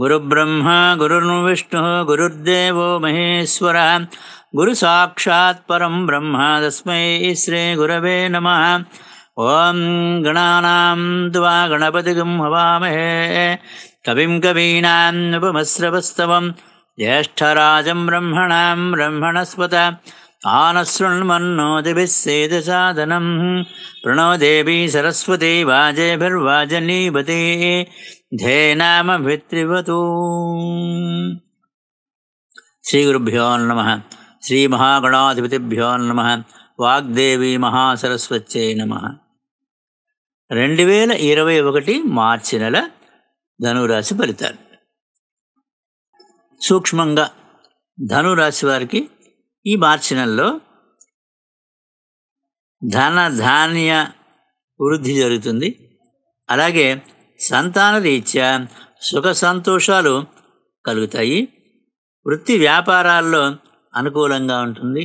गुरुब्रह्मा गुरुर्विष्णुः गुरुर्देवो महेश्वरः गुरुसाक्षात् परं ब्रह्म तस्मै श्री गुरवे नमः ॐ गणानां द्वा गणपतिगं हवामहे कविं कवीनाम् उपमस्रवस्तवम् ज्येष्ठराजं ब्रह्मणां ब्रह्मणस्पत आनशृणो दिभिः प्रणो देवी सरस्वती वाजेभिर्वाज శ్రీ గురుభ్యో నమ మహాగణాధిపతిభ్యో నమ వాగ్దేవి మహాసరస్వత్యై నమ రెండు వేల ఇరవై ఒకటి మార్చి నెల ధనురాశి ఫలితాలు సూక్ష్మంగా ధనురాశి వారికి ఈ మార్చి నెలలో ధన ధాన్య వృద్ధి జరుగుతుంది అలాగే సంతానరీత్యా సుఖ సంతోషాలు కలుగుతాయి వృత్తి వ్యాపారాల్లో అనుకూలంగా ఉంటుంది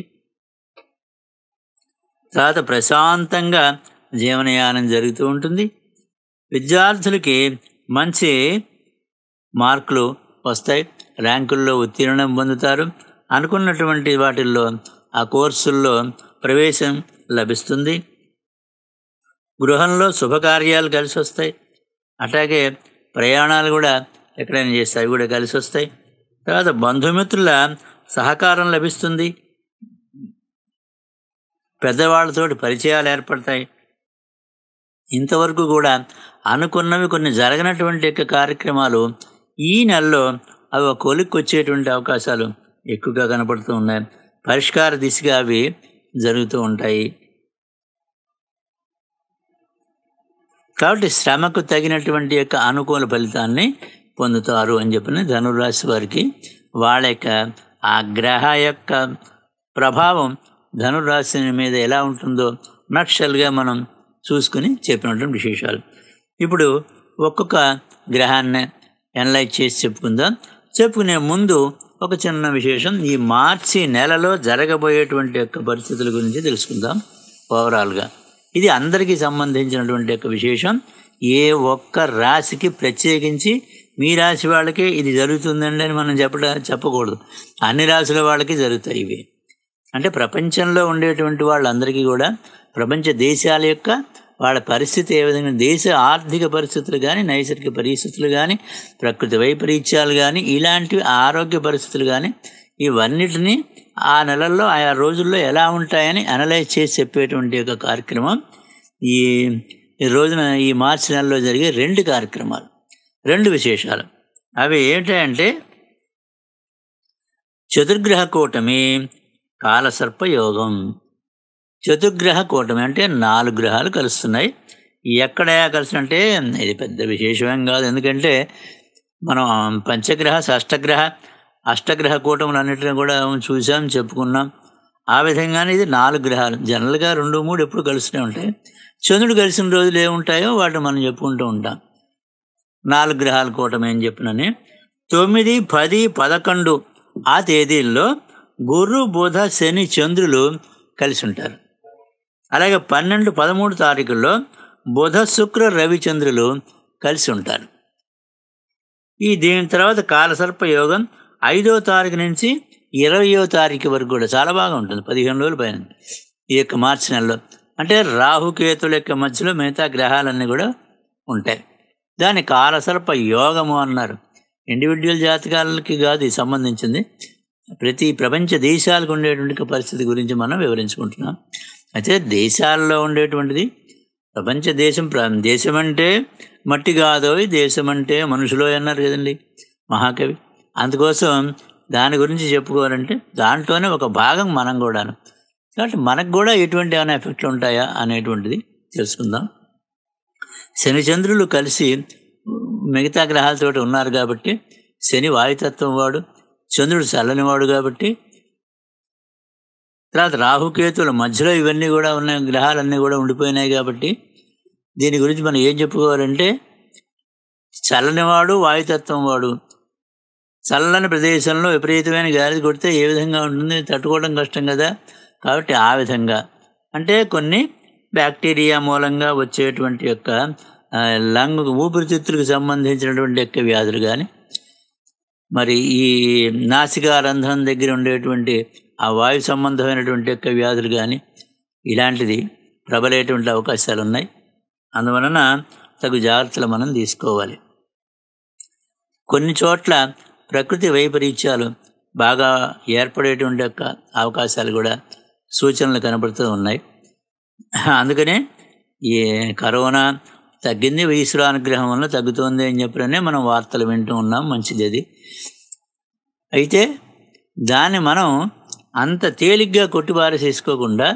తర్వాత ప్రశాంతంగా జీవనయానం జరుగుతూ ఉంటుంది విద్యార్థులకి మంచి మార్కులు వస్తాయి ర్యాంకుల్లో ఉత్తీర్ణం పొందుతారు అనుకున్నటువంటి వాటిల్లో ఆ కోర్సుల్లో ప్రవేశం లభిస్తుంది గృహంలో శుభకార్యాలు కలిసి వస్తాయి అట్లాగే ప్రయాణాలు కూడా ఎక్కడైనా చేస్తే అవి కూడా కలిసి వస్తాయి తర్వాత బంధుమిత్రుల సహకారం లభిస్తుంది పెద్దవాళ్ళతోటి పరిచయాలు ఏర్పడతాయి ఇంతవరకు కూడా అనుకున్నవి కొన్ని జరగనటువంటి యొక్క కార్యక్రమాలు ఈ నెలలో అవి కొలిక్కి వచ్చేటువంటి అవకాశాలు ఎక్కువగా కనపడుతూ ఉన్నాయి పరిష్కార దిశగా అవి జరుగుతూ ఉంటాయి కాబట్టి శ్రమకు తగినటువంటి యొక్క అనుకూల ఫలితాన్ని పొందుతారు అని చెప్పిన ధనురాశి వారికి వాళ్ళ యొక్క ఆ గ్రహ యొక్క ప్రభావం ధనురాశి మీద ఎలా ఉంటుందో నక్షల్గా మనం చూసుకుని చెప్పినటువంటి విశేషాలు ఇప్పుడు ఒక్కొక్క గ్రహాన్ని ఎనలైజ్ చేసి చెప్పుకుందాం చెప్పుకునే ముందు ఒక చిన్న విశేషం ఈ మార్చి నెలలో జరగబోయేటువంటి యొక్క పరిస్థితుల గురించి తెలుసుకుందాం ఓవరాల్గా ఇది అందరికీ సంబంధించినటువంటి యొక్క విశేషం ఏ ఒక్క రాశికి ప్రత్యేకించి మీ రాశి వాళ్ళకే ఇది జరుగుతుందండి అని మనం చెప్పడం చెప్పకూడదు అన్ని రాశుల వాళ్ళకి జరుగుతాయి ఇవి అంటే ప్రపంచంలో ఉండేటువంటి వాళ్ళందరికీ కూడా ప్రపంచ దేశాల యొక్క వాళ్ళ పరిస్థితి ఏ విధంగా దేశ ఆర్థిక పరిస్థితులు కానీ నైసర్గిక పరిస్థితులు కానీ ప్రకృతి వైపరీత్యాలు కానీ ఇలాంటివి ఆరోగ్య పరిస్థితులు కానీ ఇవన్నిటినీ ఆ నెలల్లో ఆయా రోజుల్లో ఎలా ఉంటాయని అనలైజ్ చేసి చెప్పేటువంటి ఒక కార్యక్రమం ఈ రోజున ఈ మార్చి నెలలో జరిగే రెండు కార్యక్రమాలు రెండు విశేషాలు అవి ఏంటంటే చతుర్గ్రహ కూటమి కాలసర్పయోగం చతుర్గ్రహ కూటమి అంటే నాలుగు గ్రహాలు కలుస్తున్నాయి ఎక్కడ కలిసి అంటే ఇది పెద్ద విశేషమేం కాదు ఎందుకంటే మనం పంచగ్రహ షష్టగ్రహ అష్టగ్రహ కూటములన్నిటిని కూడా చూసాం చెప్పుకున్నాం ఆ విధంగానే ఇది నాలుగు గ్రహాలు జనరల్గా రెండు మూడు ఎప్పుడు కలుస్తూనే ఉంటాయి చంద్రుడు కలిసిన రోజులు ఏముంటాయో వాటిని మనం చెప్పుకుంటూ ఉంటాం నాలుగు గ్రహాల కూటమి అని చెప్పినని తొమ్మిది పది పదకొండు ఆ తేదీల్లో గురు బుధ శని చంద్రులు కలిసి ఉంటారు అలాగే పన్నెండు పదమూడు తారీఖుల్లో బుధ శుక్ర రవిచంద్రులు కలిసి ఉంటారు ఈ దీని తర్వాత కాలసర్ప యోగం ఐదో తారీఖు నుంచి ఇరవయో తారీఖు వరకు కూడా చాలా బాగా ఉంటుంది పదిహేను రోజుల పైన ఈ యొక్క మార్చి నెలలో అంటే రాహుకేతుల యొక్క మధ్యలో మిగతా గ్రహాలన్నీ కూడా ఉంటాయి దాని కాలసర్ప యోగము అన్నారు ఇండివిజువల్ జాతకాలకి కాదు సంబంధించింది ప్రతి ప్రపంచ దేశాలకు ఉండేటువంటి పరిస్థితి గురించి మనం వివరించుకుంటున్నాం అయితే దేశాల్లో ఉండేటువంటిది ప్రపంచ దేశం దేశం అంటే మట్టి కాదోయ్ దేశం అంటే మనుషులో అన్నారు కదండి మహాకవి అందుకోసం దాని గురించి చెప్పుకోవాలంటే దాంట్లోనే ఒక భాగం మనం కూడాను కాబట్టి మనకు కూడా ఎటువంటి ఏమైనా ఎఫెక్ట్లు ఉంటాయా అనేటువంటిది తెలుసుకుందాం శనిచంద్రులు కలిసి మిగతా గ్రహాలతో ఉన్నారు కాబట్టి శని వాయుతత్వం వాడు చంద్రుడు చల్లనివాడు కాబట్టి తర్వాత రాహుకేతుల మధ్యలో ఇవన్నీ కూడా ఉన్న గ్రహాలన్నీ కూడా ఉండిపోయినాయి కాబట్టి దీని గురించి మనం ఏం చెప్పుకోవాలంటే చల్లనివాడు వాయుతత్వం వాడు చల్లని ప్రదేశంలో విపరీతమైన గాలి కొడితే ఏ విధంగా ఉంటుంది తట్టుకోవడం కష్టం కదా కాబట్టి ఆ విధంగా అంటే కొన్ని బ్యాక్టీరియా మూలంగా వచ్చేటువంటి యొక్క లంగ్ ఊపిరితిత్తులకు సంబంధించినటువంటి యొక్క వ్యాధులు కానీ మరి ఈ నాసికా రంధ్రం దగ్గర ఉండేటువంటి ఆ వాయు సంబంధమైనటువంటి యొక్క వ్యాధులు కానీ ఇలాంటిది ప్రబలేటువంటి అవకాశాలు ఉన్నాయి అందువలన తగు జాగ్రత్తలు మనం తీసుకోవాలి కొన్ని చోట్ల ప్రకృతి వైపరీత్యాలు బాగా ఏర్పడేటువంటి యొక్క అవకాశాలు కూడా సూచనలు కనబడుతూ ఉన్నాయి అందుకనే ఈ కరోనా తగ్గింది ఈశ్వర అనుగ్రహం వల్ల తగ్గుతుంది అని చెప్పిననే మనం వార్తలు వింటూ ఉన్నాం మంచిది అది అయితే దాన్ని మనం అంత తేలిగ్గా కొట్టిబారి చేసుకోకుండా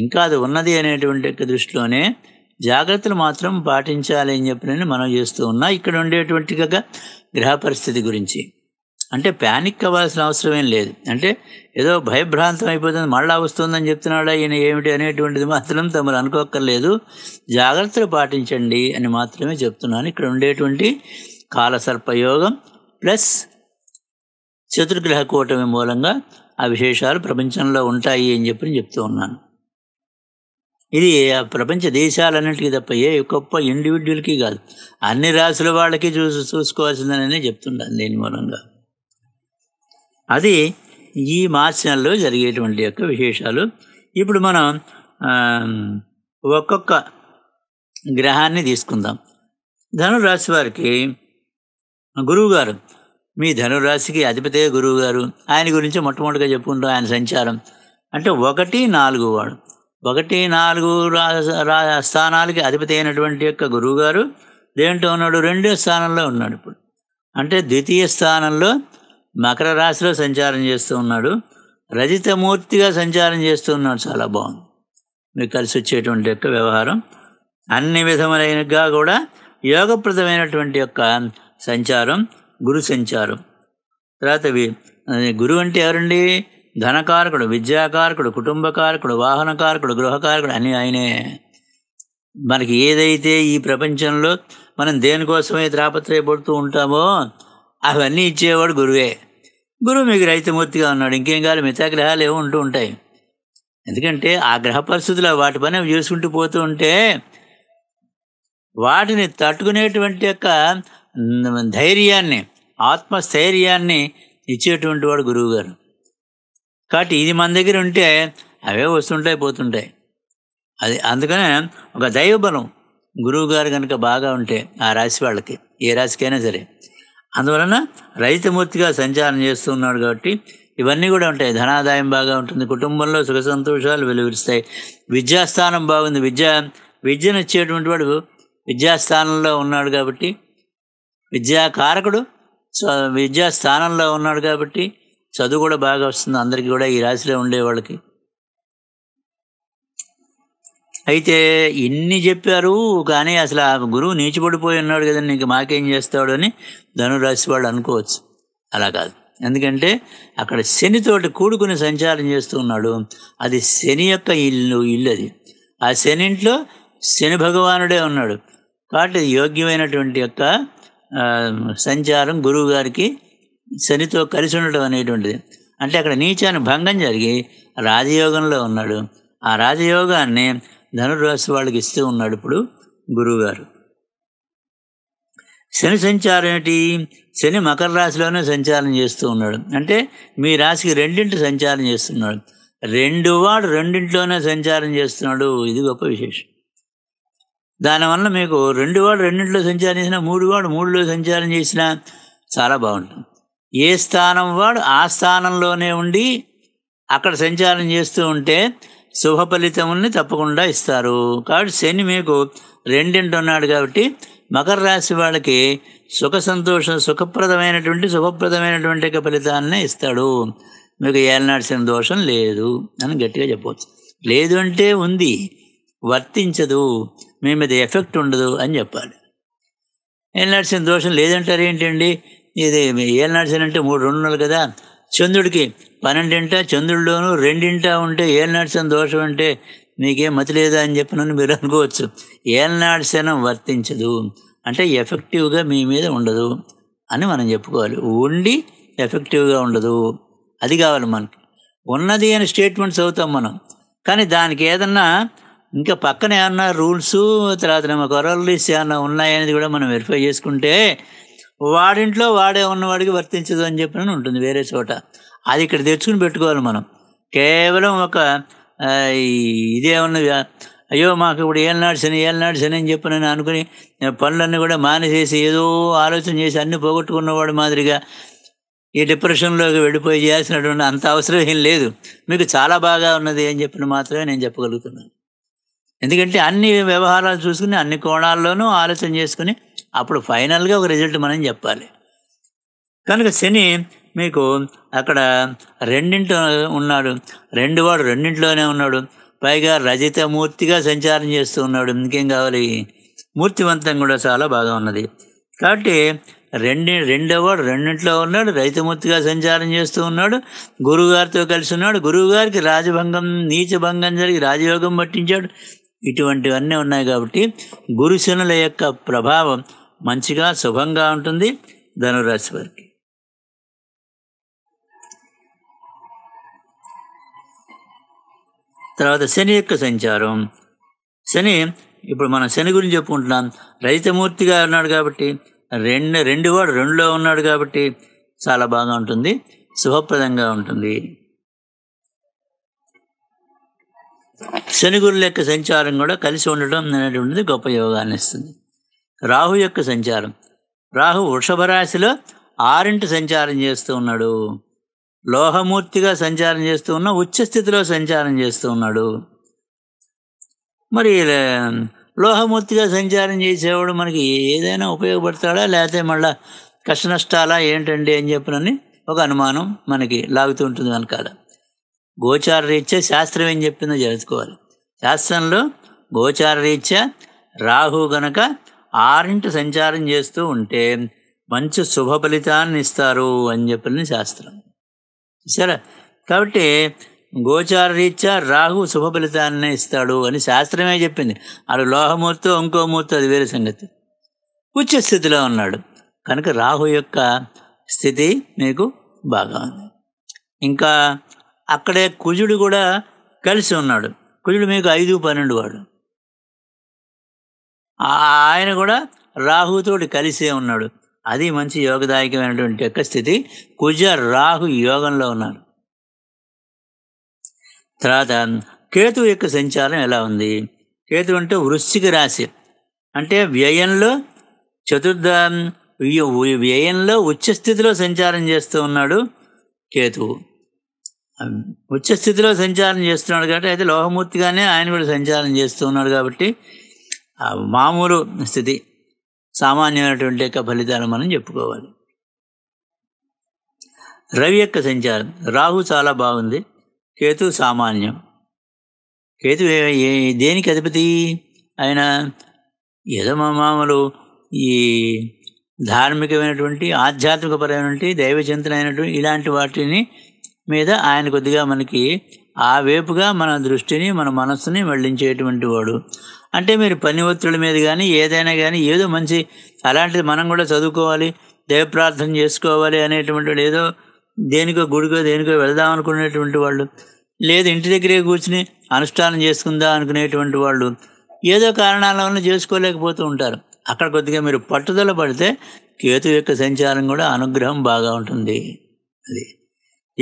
ఇంకా అది ఉన్నది అనేటువంటి దృష్టిలోనే జాగ్రత్తలు మాత్రం పాటించాలి అని చెప్పినని మనం చేస్తూ ఉన్నాం ఇక్కడ ఉండేటువంటి గ్రహ పరిస్థితి గురించి అంటే ప్యానిక్ అవ్వాల్సిన అవసరం ఏం లేదు అంటే ఏదో భయభ్రాంతం అయిపోతుంది మళ్ళా వస్తుందని చెప్తున్నాడా ఈయన ఏమిటి అనేటువంటిది మాత్రం తమరు అనుకోక్కర్లేదు జాగ్రత్తలు పాటించండి అని మాత్రమే చెప్తున్నాను ఇక్కడ ఉండేటువంటి కాలసర్పయోగం ప్లస్ చతుర్గ్రహ కూటమి మూలంగా ఆ విశేషాలు ప్రపంచంలో ఉంటాయి అని చెప్పి చెప్తూ ఉన్నాను ఇది ఆ ప్రపంచ దేశాలన్నింటికి తప్ప ఏ గొప్ప ఇండివిజువల్కి కాదు అన్ని రాసుల వాళ్ళకి చూసి చూసుకోవాల్సిందనే చెప్తున్నాను దీని మూలంగా అది ఈ మార్చి నెలలో జరిగేటువంటి యొక్క విశేషాలు ఇప్పుడు మనం ఒక్కొక్క గ్రహాన్ని తీసుకుందాం ధనురాశి వారికి గురువుగారు మీ ధనురాశికి అధిపతే గురువుగారు ఆయన గురించి మొట్టమొదటిగా చెప్పుకుంటాం ఆయన సంచారం అంటే ఒకటి నాలుగు వాడు ఒకటి నాలుగు రా స్థానాలకి అధిపతి అయినటువంటి యొక్క గురువుగారు దేంట్లో ఉన్నాడు రెండో స్థానంలో ఉన్నాడు ఇప్పుడు అంటే ద్వితీయ స్థానంలో మకర రాశిలో సంచారం చేస్తూ ఉన్నాడు రజితమూర్తిగా సంచారం చేస్తూ ఉన్నాడు చాలా బాగుంది మీకు కలిసి వచ్చేటువంటి యొక్క వ్యవహారం అన్ని విధములైనగా కూడా యోగప్రదమైనటువంటి యొక్క సంచారం గురు సంచారం తర్వాత గురువు అంటే ఎవరండి ధనకారకుడు విద్యాకారకుడు కుటుంబకారకుడు వాహనకారకుడు గృహకారకుడు అని ఆయనే మనకి ఏదైతే ఈ ప్రపంచంలో మనం దేనికోసమే త్రాపత్రయపడుతూ ఉంటామో అవన్నీ ఇచ్చేవాడు గురువే గురువు మీకు రైతమూర్తిగా ఉన్నాడు ఇంకేం కాదు మిగతా గ్రహాలు ఉంటూ ఉంటాయి ఎందుకంటే ఆ గ్రహ పరిస్థితిలో వాటి పని చేసుకుంటూ పోతూ ఉంటే వాటిని తట్టుకునేటువంటి యొక్క ధైర్యాన్ని ఆత్మస్థైర్యాన్ని ఇచ్చేటువంటి వాడు గురువు గారు కాబట్టి ఇది మన దగ్గర ఉంటే అవే వస్తుంటాయి పోతుంటాయి అది అందుకనే ఒక దైవ బలం గురువు గారు కనుక బాగా ఉంటే ఆ రాశి వాళ్ళకి ఏ రాశికైనా సరే అందువలన రైతుమూర్తిగా సంచారం చేస్తున్నాడు కాబట్టి ఇవన్నీ కూడా ఉంటాయి ధనాదాయం బాగా ఉంటుంది కుటుంబంలో సుఖ సంతోషాలు వెలువరిస్తాయి విద్యాస్థానం బాగుంది విద్య ఇచ్చేటువంటి వాడు విద్యాస్థానంలో ఉన్నాడు కాబట్టి విద్యాకారకుడు విద్యాస్థానంలో ఉన్నాడు కాబట్టి చదువు కూడా బాగా వస్తుంది అందరికీ కూడా ఈ రాశిలో ఉండే వాళ్ళకి అయితే ఇన్ని చెప్పారు కానీ అసలు ఆ గురువు నీచిపడిపోయి ఉన్నాడు కదా నీకు మాకేం చేస్తాడు అని ధనురాశి వాళ్ళు అనుకోవచ్చు అలా కాదు ఎందుకంటే అక్కడ శనితోటి కూడుకుని సంచారం చేస్తూ ఉన్నాడు అది శని యొక్క ఇల్లు ఇల్లు అది ఆ శనింట్లో శని భగవానుడే ఉన్నాడు కాబట్టి యోగ్యమైనటువంటి యొక్క సంచారం గురువు గారికి శనితో కలిసి ఉండటం అనేటువంటిది అంటే అక్కడ నీచాన్ని భంగం జరిగి రాజయోగంలో ఉన్నాడు ఆ రాజయోగాన్ని ధనురాశి వాళ్ళకి ఇస్తూ ఉన్నాడు ఇప్పుడు గురువుగారు శని సంచారం ఏంటి శని మకర రాశిలోనే సంచారం చేస్తూ ఉన్నాడు అంటే మీ రాశికి రెండింటి సంచారం చేస్తున్నాడు రెండు వాడు రెండింటిలోనే సంచారం చేస్తున్నాడు ఇది గొప్ప విశేషం దానివల్ల మీకు రెండు వాడు రెండింటిలో సంచారం చేసినా మూడు వాడు మూడులో సంచారం చేసినా చాలా బాగుంటుంది ఏ స్థానం వాడు ఆ స్థానంలోనే ఉండి అక్కడ సంచారం చేస్తూ ఉంటే శుభ ఫలితముల్ని తప్పకుండా ఇస్తారు కాబట్టి శని మీకు రెండింటి ఉన్నాడు కాబట్టి మకర రాశి వాళ్ళకి సుఖ సంతోషం సుఖప్రదమైనటువంటి శుభప్రదమైనటువంటి ఫలితాన్ని ఇస్తాడు మీకు ఏలనాడిసిన దోషం లేదు అని గట్టిగా చెప్పవచ్చు లేదు అంటే ఉంది వర్తించదు మీ మీద ఎఫెక్ట్ ఉండదు అని చెప్పాలి ఏలనాడిసిన దోషం లేదంటారు ఏంటండి ఇది ఏలనాడిసిన అంటే మూడు రెండున్నర కదా చంద్రుడికి పన్నెండింట చంద్రుడిలోనూ రెండింట ఉంటే ఏలనాటి దోషం అంటే మీకేం మతి లేదా అని చెప్పినని మీరు అనుకోవచ్చు ఏలనాటి వర్తించదు అంటే ఎఫెక్టివ్గా మీ మీద ఉండదు అని మనం చెప్పుకోవాలి ఉండి ఎఫెక్టివ్గా ఉండదు అది కావాలి మనకి ఉన్నది అని స్టేట్మెంట్స్ అవుతాం మనం కానీ దానికి ఏదన్నా ఇంకా పక్కన ఏమన్నా రూల్స్ తర్వాత కొరల్ లీస్ ఏమన్నా ఉన్నాయనేది కూడా మనం వెరిఫై చేసుకుంటే వాడింట్లో వాడే ఉన్నవాడికి వర్తించదు అని చెప్పిన ఉంటుంది వేరే చోట అది ఇక్కడ తెచ్చుకుని పెట్టుకోవాలి మనం కేవలం ఒక ఇదే ఉన్నది అయ్యో మాకు ఇప్పుడు ఏళ్ళ నడిచిన ఏళ్ళు నడిచిన అని చెప్పి నేను అనుకుని పనులన్నీ కూడా మానేసేసి ఏదో ఆలోచన చేసి అన్ని పోగొట్టుకున్నవాడు మాదిరిగా ఈ డిప్రెషన్లోకి వెళ్ళిపోయి చేయాల్సినటువంటి అంత అవసరం ఏం లేదు మీకు చాలా బాగా ఉన్నది అని చెప్పిన మాత్రమే నేను చెప్పగలుగుతున్నాను ఎందుకంటే అన్ని వ్యవహారాలు చూసుకుని అన్ని కోణాల్లోనూ ఆలోచన చేసుకుని అప్పుడు ఫైనల్గా ఒక రిజల్ట్ మనం చెప్పాలి కనుక శని మీకు అక్కడ రెండింటి ఉన్నాడు రెండు వాడు రెండింటిలోనే ఉన్నాడు పైగా రజితమూర్తిగా సంచారం చేస్తూ ఉన్నాడు ఇంకేం కావాలి మూర్తివంతం కూడా చాలా బాగా ఉన్నది కాబట్టి రెండు వాడు రెండింట్లో ఉన్నాడు రైతుమూర్తిగా సంచారం చేస్తూ ఉన్నాడు గురువుగారితో కలిసి ఉన్నాడు గురువుగారికి రాజభంగం నీచభంగం జరిగి రాజయోగం పట్టించాడు ఇటువంటివన్నీ ఉన్నాయి కాబట్టి గురుశనుల యొక్క ప్రభావం మంచిగా శుభంగా ఉంటుంది ధనురాశి వారికి తర్వాత శని యొక్క సంచారం శని ఇప్పుడు మనం శని గురించి చెప్పుకుంటున్నాం రైతమూర్తిగా ఉన్నాడు కాబట్టి రెండు రెండు వాడు రెండులో ఉన్నాడు కాబట్టి చాలా బాగా ఉంటుంది శుభప్రదంగా ఉంటుంది శని గురుల యొక్క సంచారం కూడా కలిసి ఉండటం అనేటువంటిది గొప్ప యోగాన్ని ఇస్తుంది రాహు యొక్క సంచారం రాహు వృషభ రాశిలో ఆరింటి సంచారం చేస్తూ ఉన్నాడు లోహమూర్తిగా సంచారం చేస్తూ ఉన్న ఉచ్చస్థితిలో సంచారం చేస్తూ ఉన్నాడు మరి లోహమూర్తిగా సంచారం చేసేవాడు మనకి ఏదైనా ఉపయోగపడతాడా లేకపోతే మళ్ళా కష్టనష్టాలా ఏంటండి అని చెప్పినని ఒక అనుమానం మనకి లాగుతూ ఉంటుంది వెనకాల గోచార రీత్యా శాస్త్రం ఏం చెప్పిందో చదువుకోవాలి శాస్త్రంలో గోచార రీత్యా రాహు గనక ఆరింటి సంచారం చేస్తూ ఉంటే మంచి శుభ ఫలితాన్ని ఇస్తారు అని చెప్పిన శాస్త్రం సరే కాబట్టి గోచార రీత్యా రాహు శుభ ఫలితాన్నే ఇస్తాడు అని శాస్త్రమే చెప్పింది అటు లోహమూర్తో ఇంకో అది వేరే సంగతి ఉచ్చ స్థితిలో ఉన్నాడు కనుక రాహు యొక్క స్థితి మీకు బాగా ఉంది ఇంకా అక్కడే కుజుడు కూడా కలిసి ఉన్నాడు కుజుడు మీకు ఐదు పన్నెండు వాడు ఆయన కూడా రాహుతోటి కలిసే ఉన్నాడు అది మంచి యోగదాయకమైనటువంటి యొక్క స్థితి కుజ రాహు యోగంలో ఉన్నాడు తర్వాత కేతు యొక్క సంచారం ఎలా ఉంది కేతు అంటే వృశ్చిక రాశి అంటే వ్యయంలో చతుర్థ వ్యయంలో ఉచ్చస్థితిలో సంచారం చేస్తూ ఉన్నాడు కేతువు ఉచ్చస్థితిలో సంచారం చేస్తున్నాడు కాబట్టి అయితే లోహమూర్తిగానే ఆయన కూడా సంచారం చేస్తూ ఉన్నాడు కాబట్టి మామూలు స్థితి సామాన్యమైనటువంటి యొక్క ఫలితాలు మనం చెప్పుకోవాలి రవి యొక్క సంచారం రాహు చాలా బాగుంది కేతు సామాన్యం కేతు దేనికి అధిపతి ఆయన ఏదో మామూలు ఈ ధార్మికమైనటువంటి ఆధ్యాత్మికపరమైనటువంటి దైవచింతనైనటువంటి ఇలాంటి వాటిని మీద ఆయన కొద్దిగా మనకి ఆ వేపుగా మన దృష్టిని మన మనస్సుని మళ్లించేటువంటి వాడు అంటే మీరు పని ఒత్తిడి మీద కానీ ఏదైనా కానీ ఏదో మంచి అలాంటిది మనం కూడా చదువుకోవాలి దేవ ప్రార్థన చేసుకోవాలి అనేటువంటి ఏదో దేనికో గుడికో దేనికో వెళదాం అనుకునేటువంటి వాళ్ళు లేదు ఇంటి దగ్గరే కూర్చుని అనుష్ఠానం చేసుకుందాం అనుకునేటువంటి వాళ్ళు ఏదో కారణాల వల్ల చేసుకోలేకపోతూ ఉంటారు అక్కడ కొద్దిగా మీరు పట్టుదల పడితే కేతు యొక్క సంచారం కూడా అనుగ్రహం బాగా ఉంటుంది అది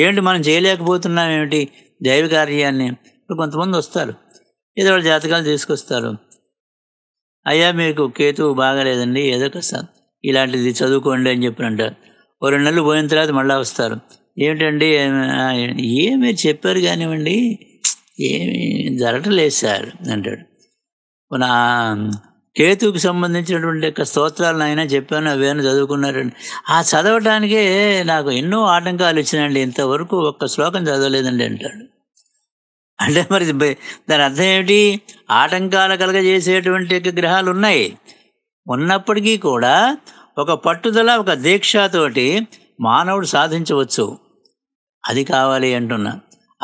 ఏంటి మనం చేయలేకపోతున్నాం ఏమిటి దైవ కార్యాన్ని ఇప్పుడు కొంతమంది వస్తారు ఏదో జాతకాలు తీసుకొస్తారు అయ్యా మీకు కేతువు బాగలేదండి ఏదో కష్టం ఇలాంటిది చదువుకోండి అని చెప్పి అంటారు ఓ రెండు నెలలు పోయిన తర్వాత మళ్ళీ వస్తారు ఏమిటండి ఏ మీరు చెప్పారు కానివ్వండి ఏమి జరగటలేదు సార్ అంటాడు నా కేతువుకి సంబంధించినటువంటి స్తోత్రాలను ఆయన చెప్పాను అవి అని చదువుకున్నారండి ఆ చదవటానికే నాకు ఎన్నో ఆటంకాలు ఇచ్చినాయండి ఇంతవరకు ఒక్క శ్లోకం చదవలేదండి అంటాడు అంటే మరి దాని అర్థం ఏమిటి ఆటంకాలు కలగజేసేటువంటి గ్రహాలు ఉన్నాయి ఉన్నప్పటికీ కూడా ఒక పట్టుదల ఒక దీక్షతోటి మానవుడు సాధించవచ్చు అది కావాలి అంటున్నా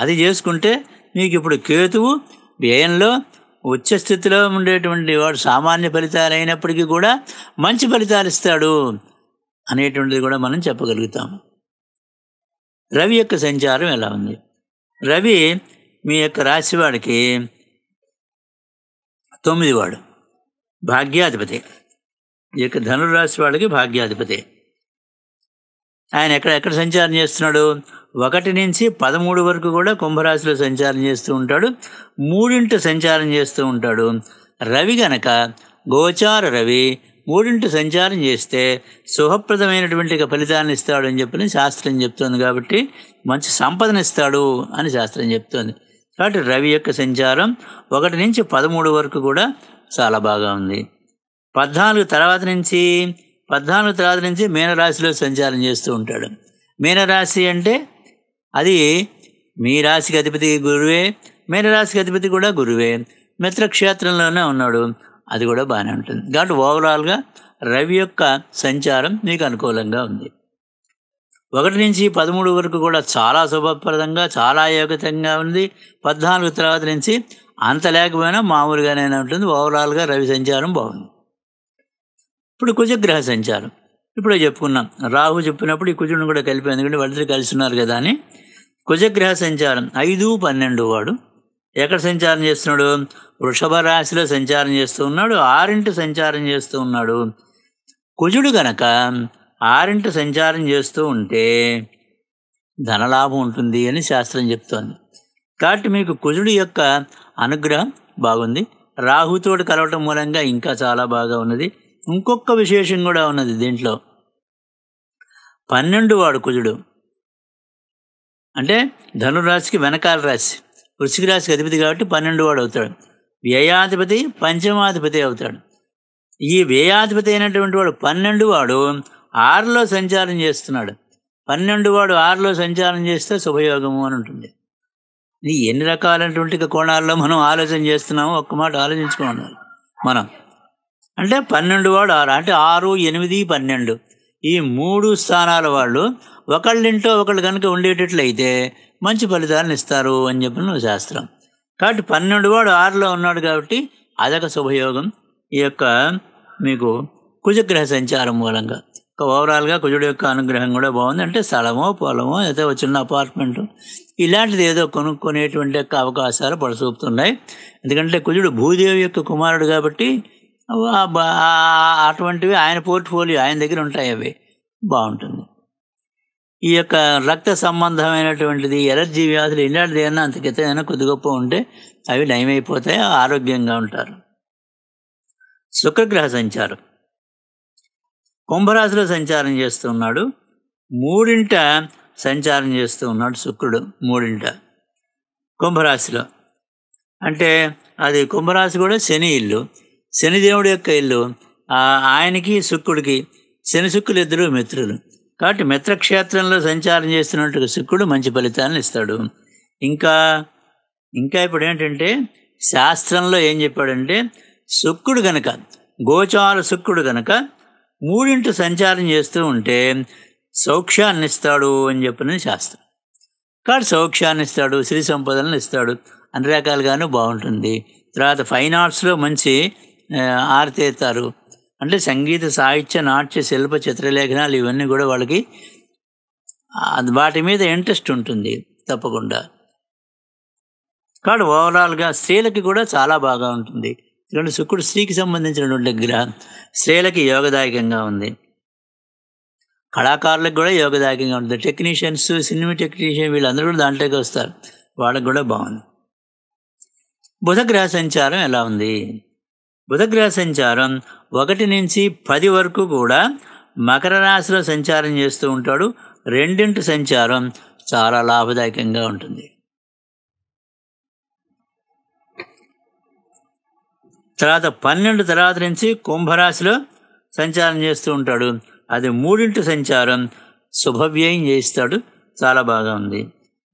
అది చేసుకుంటే మీకు ఇప్పుడు కేతువు వ్యయంలో స్థితిలో ఉండేటువంటి వాడు సామాన్య ఫలితాలు అయినప్పటికీ కూడా మంచి ఫలితాలు ఇస్తాడు అనేటువంటిది కూడా మనం చెప్పగలుగుతాము రవి యొక్క సంచారం ఎలా ఉంది రవి మీ యొక్క రాశివాడికి తొమ్మిది వాడు భాగ్యాధిపతి ఈ యొక్క ధనురాశి వాడికి భాగ్యాధిపతి ఆయన ఎక్కడ ఎక్కడ సంచారం చేస్తున్నాడు ఒకటి నుంచి పదమూడు వరకు కూడా కుంభరాశిలో సంచారం చేస్తూ ఉంటాడు మూడింటి సంచారం చేస్తూ ఉంటాడు రవి గనక గోచార రవి మూడింటి సంచారం చేస్తే శుభప్రదమైనటువంటి ఫలితాన్ని ఇస్తాడు అని చెప్పని శాస్త్రం చెప్తోంది కాబట్టి మంచి సంపదనిస్తాడు అని శాస్త్రం చెప్తోంది కాబట్టి రవి యొక్క సంచారం ఒకటి నుంచి పదమూడు వరకు కూడా చాలా బాగా ఉంది పద్నాలుగు తర్వాత నుంచి పద్నాలుగు తర్వాత నుంచి మీనరాశిలో సంచారం చేస్తూ ఉంటాడు మీనరాశి అంటే అది మీ రాశికి అధిపతి గురువే మీనరాశికి అధిపతి కూడా గురువే మిత్రక్షేత్రంలోనే ఉన్నాడు అది కూడా బాగానే ఉంటుంది కాబట్టి ఓవరాల్గా రవి యొక్క సంచారం మీకు అనుకూలంగా ఉంది ఒకటి నుంచి పదమూడు వరకు కూడా చాలా శుభప్రదంగా చాలా యోగ్యతంగా ఉంది పద్నాలుగు తర్వాత నుంచి అంత లేకపోయినా మామూలుగానే ఉంటుంది ఓవరాల్గా రవి సంచారం బాగుంది ఇప్పుడు కుజగ్రహ సంచారం ఇప్పుడే చెప్పుకున్నాం రాహు చెప్పినప్పుడు ఈ కుజుడిని కూడా కలిపి ఎందుకంటే వాళ్ళిద్దరు కలిసి ఉన్నారు కదా అని కుజగ్రహ సంచారం ఐదు పన్నెండు వాడు ఎక్కడ సంచారం చేస్తున్నాడు వృషభ రాశిలో సంచారం చేస్తూ ఉన్నాడు ఆరింటి సంచారం చేస్తూ ఉన్నాడు కుజుడు గనక ఆరింట సంచారం చేస్తూ ఉంటే ధనలాభం ఉంటుంది అని శాస్త్రం చెప్తోంది కాబట్టి మీకు కుజుడు యొక్క అనుగ్రహం బాగుంది రాహుతోడు కలవటం మూలంగా ఇంకా చాలా బాగా ఉన్నది ఇంకొక విశేషం కూడా ఉన్నది దీంట్లో పన్నెండు వాడు కుజుడు అంటే ధనురాశికి వెనకాల రాశి వృషిక రాశికి అధిపతి కాబట్టి పన్నెండు వాడు అవుతాడు వ్యయాధిపతి పంచమాధిపతి అవుతాడు ఈ వ్యయాధిపతి అయినటువంటి వాడు పన్నెండు వాడు ఆరులో సంచారం చేస్తున్నాడు పన్నెండు వాడు ఆరులో సంచారం చేస్తే శుభయోగము అని ఉంటుంది ఈ ఎన్ని రకాలైనటువంటి కోణాల్లో మనం ఆలోచన చేస్తున్నామో ఒక్క మాట ఆలోచించుకోండి మనం అంటే పన్నెండు వాడు ఆరు అంటే ఆరు ఎనిమిది పన్నెండు ఈ మూడు స్థానాల వాళ్ళు ఒకళ్ళింటో ఒకళ్ళు కనుక ఉండేటట్లయితే మంచి ఫలితాలను ఇస్తారు అని చెప్పిన శాస్త్రం కాబట్టి పన్నెండు వాడు ఆరులో ఉన్నాడు కాబట్టి అదొక శుభయోగం ఈ యొక్క మీకు కుజగ్రహ సంచారం మూలంగా ఓవరాల్గా కుజుడు యొక్క అనుగ్రహం కూడా బాగుంది అంటే స్థలమో పొలమో ఏదో చిన్న అపార్ట్మెంట్ ఇలాంటిది ఏదో కొనుక్కునేటువంటి యొక్క అవకాశాలు పడసూపుతున్నాయి ఎందుకంటే కుజుడు భూదేవి యొక్క కుమారుడు కాబట్టి అటువంటివి ఆయన పోర్ట్ఫోలియో ఆయన దగ్గర ఉంటాయి అవి బాగుంటుంది ఈ యొక్క రక్త సంబంధమైనటువంటిది ఎలర్జీ వ్యాధులు ఇలాంటిది ఏదైనా అంతకైతే ఏదైనా కొద్ది గొప్ప ఉంటే అవి నయమైపోతాయి ఆరోగ్యంగా ఉంటారు శుక్రగ్రహ సంచారం కుంభరాశిలో సంచారం చేస్తూ ఉన్నాడు మూడింట సంచారం చేస్తూ ఉన్నాడు శుక్రుడు మూడింట కుంభరాశిలో అంటే అది కుంభరాశి కూడా శని ఇల్లు శనిదేవుడి యొక్క ఇల్లు ఆయనకి శుక్రుడికి శని శుక్రులు ఇద్దరు మిత్రులు కాబట్టి మిత్రక్షేత్రంలో సంచారం చేస్తున్నట్టుగా శుక్రుడు మంచి ఫలితాలను ఇస్తాడు ఇంకా ఇంకా ఇప్పుడు ఏంటంటే శాస్త్రంలో ఏం చెప్పాడంటే శుక్రుడు గనక గోచార శుక్రుడు గనక మూడింటి సంచారం చేస్తూ ఉంటే సౌక్ష్యాన్ని ఇస్తాడు అని చెప్పిన శాస్త్రం కాదు సౌక్ష్యాన్ని ఇస్తాడు శ్రీ సంపదలను ఇస్తాడు అన్ని రకాలుగాను బాగుంటుంది తర్వాత ఫైన్ ఆర్ట్స్లో మంచి ఆరతేతారు అంటే సంగీత సాహిత్య నాట్య శిల్ప చిత్రలేఖనాలు ఇవన్నీ కూడా వాళ్ళకి వాటి మీద ఇంట్రెస్ట్ ఉంటుంది తప్పకుండా కాదు ఓవరాల్గా స్త్రీలకి కూడా చాలా బాగా ఉంటుంది రెండు శుక్రుడు స్త్రీకి సంబంధించినటువంటి గ్రహ స్త్రీలకి యోగదాయకంగా ఉంది కళాకారులకు కూడా యోగదాయకంగా ఉంటుంది టెక్నీషియన్స్ సినిమా టెక్నీషియన్ వీళ్ళందరూ కూడా దాంట్లోకి వస్తారు వాళ్ళకి కూడా బాగుంది బుధగ్రహ సంచారం ఎలా ఉంది బుధగ్రహ సంచారం ఒకటి నుంచి పది వరకు కూడా మకర రాశిలో సంచారం చేస్తూ ఉంటాడు రెండింటి సంచారం చాలా లాభదాయకంగా ఉంటుంది తర్వాత పన్నెండు తర్వాత నుంచి కుంభరాశిలో సంచారం చేస్తూ ఉంటాడు అది మూడింటి సంచారం శుభవ్యయం చేస్తాడు చాలా బాగా ఉంది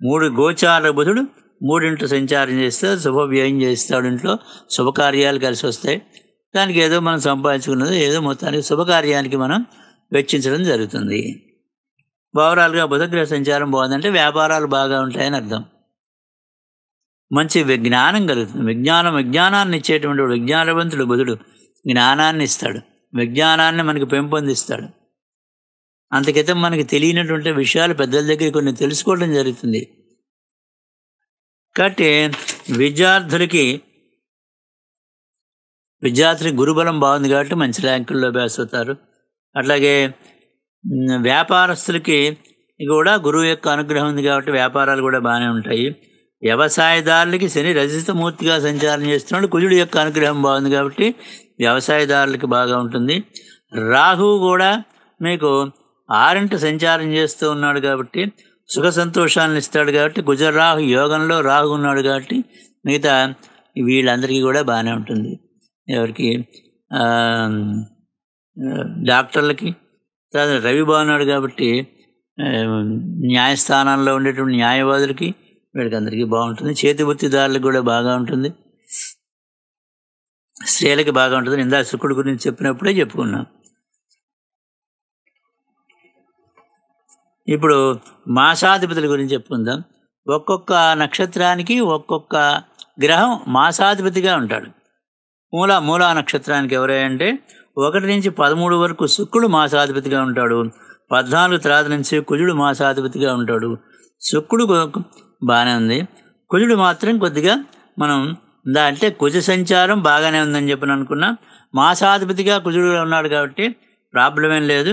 మూడు గోచార బుధుడు మూడింటి సంచారం చేస్తే శుభవ్యయం చేస్తాడు ఇంట్లో శుభకార్యాలు కలిసి వస్తాయి దానికి ఏదో మనం సంపాదించుకున్నది ఏదో మొత్తానికి శుభకార్యానికి మనం వెచ్చించడం జరుగుతుంది ఓవరాల్గా బుధగ్రహ సంచారం బాగుందంటే వ్యాపారాలు బాగా ఉంటాయని అర్థం మంచి విజ్ఞానం కలుగుతుంది విజ్ఞానం విజ్ఞానాన్ని ఇచ్చేటువంటి విజ్ఞానవంతుడు బుధుడు జ్ఞానాన్ని ఇస్తాడు విజ్ఞానాన్ని మనకి పెంపొందిస్తాడు అంతకితం మనకి తెలియనటువంటి విషయాలు పెద్దల దగ్గర కొన్ని తెలుసుకోవడం జరుగుతుంది కాబట్టి విద్యార్థులకి విద్యార్థులకి గురుబలం బాగుంది కాబట్టి మంచి ర్యాంకుల్లో అభ్యాస అవుతారు అట్లాగే వ్యాపారస్తులకి కూడా గురువు యొక్క అనుగ్రహం ఉంది కాబట్టి వ్యాపారాలు కూడా బాగానే ఉంటాయి వ్యవసాయదారులకి శని రజితమూర్తిగా సంచారం చేస్తున్నాడు కుజుడు యొక్క అనుగ్రహం బాగుంది కాబట్టి వ్యవసాయదారులకి బాగా ఉంటుంది రాహువు కూడా మీకు ఆరింట సంచారం చేస్తూ ఉన్నాడు కాబట్టి సుఖ సంతోషాలను ఇస్తాడు కాబట్టి గుజరాహు యోగంలో రాహు ఉన్నాడు కాబట్టి మిగతా వీళ్ళందరికీ కూడా బాగానే ఉంటుంది ఎవరికి డాక్టర్లకి తర్వాత రవి బాగున్నాడు కాబట్టి న్యాయస్థానాల్లో ఉండేటువంటి న్యాయవాదులకి వీడికి అందరికీ బాగుంటుంది చేతి వృత్తిదారులకు కూడా బాగా ఉంటుంది స్త్రీలకి బాగా ఉంటుంది ఇందా శుక్రుడి గురించి చెప్పినప్పుడే చెప్పుకున్నాం ఇప్పుడు మాసాధిపతుల గురించి చెప్పుకుందాం ఒక్కొక్క నక్షత్రానికి ఒక్కొక్క గ్రహం మాసాధిపతిగా ఉంటాడు మూల మూలా నక్షత్రానికి ఎవరంటే ఒకటి నుంచి పదమూడు వరకు శుక్రుడు మాసాధిపతిగా ఉంటాడు పద్నాలుగు తర్వాత నుంచి కుజుడు మాసాధిపతిగా ఉంటాడు శుక్రుడు బాగానే ఉంది కుజుడు మాత్రం కొద్దిగా మనం దా అంటే కుజ సంచారం బాగానే ఉందని చెప్పి అనుకున్నా మాసాధిపతిగా కుజుడు ఉన్నాడు కాబట్టి ప్రాబ్లం ఏం లేదు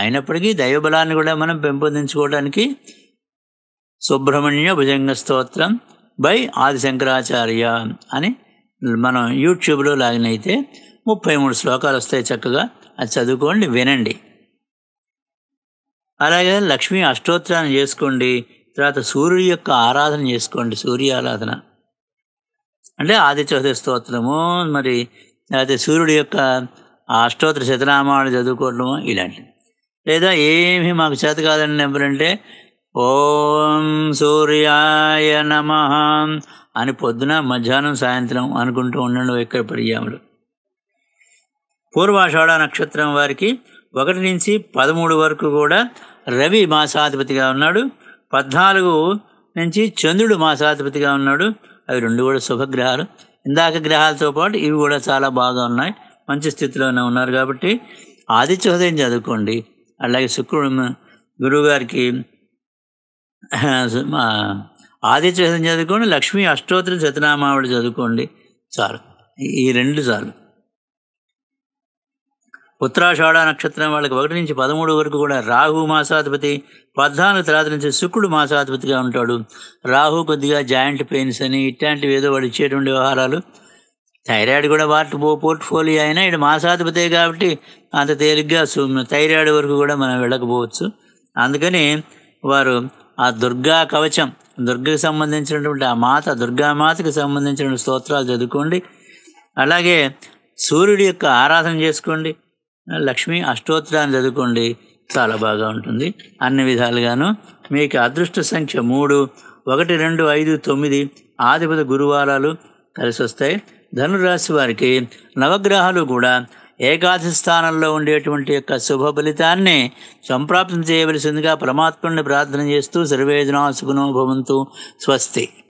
అయినప్పటికీ దైవబలాన్ని కూడా మనం పెంపొందించుకోవడానికి సుబ్రహ్మణ్య భుజంగ స్తోత్రం బై ఆది శంకరాచార్య అని మనం యూట్యూబ్లో లాగిన్ అయితే ముప్పై మూడు శ్లోకాలు వస్తాయి చక్కగా అది చదువుకోండి వినండి అలాగే లక్ష్మీ అష్టోత్తరాన్ని చేసుకోండి తర్వాత సూర్యుడి యొక్క ఆరాధన చేసుకోండి సూర్య ఆరాధన అంటే ఆదిత్య స్తోత్రము మరి లేకపోతే సూర్యుడి యొక్క అష్టోత్తర శతనామాలు చదువుకోవడము ఇలాంటివి లేదా ఏమి మాకు చేత కాదండి అంటే ఓం సూర్యాయ నమ అని పొద్దున మధ్యాహ్నం సాయంత్రం అనుకుంటూ ఉండండి ఇక్కడ పర్యాములు పూర్వాషాఢ నక్షత్రం వారికి ఒకటి నుంచి పదమూడు వరకు కూడా రవి మాసాధిపతిగా ఉన్నాడు పద్నాలుగు నుంచి చంద్రుడు మాసాధిపతిగా ఉన్నాడు అవి రెండు కూడా శుభగ్రహాలు ఇందాక గ్రహాలతో పాటు ఇవి కూడా చాలా బాగా ఉన్నాయి మంచి స్థితిలోనే ఉన్నారు కాబట్టి ఆదిత్య హృదయం చదువుకోండి అలాగే శుక్రుడు గురువుగారికి ఆదిత్య హృదయం చదువుకోండి లక్ష్మీ అష్టోత్తర శతనామావళి చదువుకోండి చాలు ఈ రెండు చాలు ఉత్తరాషాఢ నక్షత్రం వాళ్ళకి ఒకటి నుంచి పదమూడు వరకు కూడా రాహు మాసాధిపతి పద్నాలుగు తర్వాత నుంచి శుక్రుడు మాసాధిపతిగా ఉంటాడు రాహు కొద్దిగా జాయింట్ పెయిన్స్ అని ఇట్లాంటివి ఏదో వాడు ఇచ్చేటువంటి వ్యవహారాలు థైరాయిడ్ కూడా వాటి పోర్ట్ఫోలియో అయినా ఇది మాసాధిపతి కాబట్టి అంత తేలిగ్గా థైరాయిడ్ వరకు కూడా మనం వెళ్ళకపోవచ్చు అందుకని వారు ఆ దుర్గా కవచం దుర్గకు సంబంధించినటువంటి ఆ మాత దుర్గా మాతకు సంబంధించిన స్తోత్రాలు చదువుకోండి అలాగే సూర్యుడి యొక్క ఆరాధన చేసుకోండి లక్ష్మీ అష్టోత్తరాన్ని చదువుకోండి చాలా బాగా ఉంటుంది అన్ని విధాలుగాను మీకు అదృష్ట సంఖ్య మూడు ఒకటి రెండు ఐదు తొమ్మిది ఆధిపత గురువారాలు కలిసి వస్తాయి ధనురాశి వారికి నవగ్రహాలు కూడా ఏకాదశి స్థానంలో ఉండేటువంటి యొక్క శుభ ఫలితాన్ని సంప్రాప్తం చేయవలసిందిగా పరమాత్ముడిని ప్రార్థన చేస్తూ సర్వేజనాసుకునో భవంతు స్వస్తి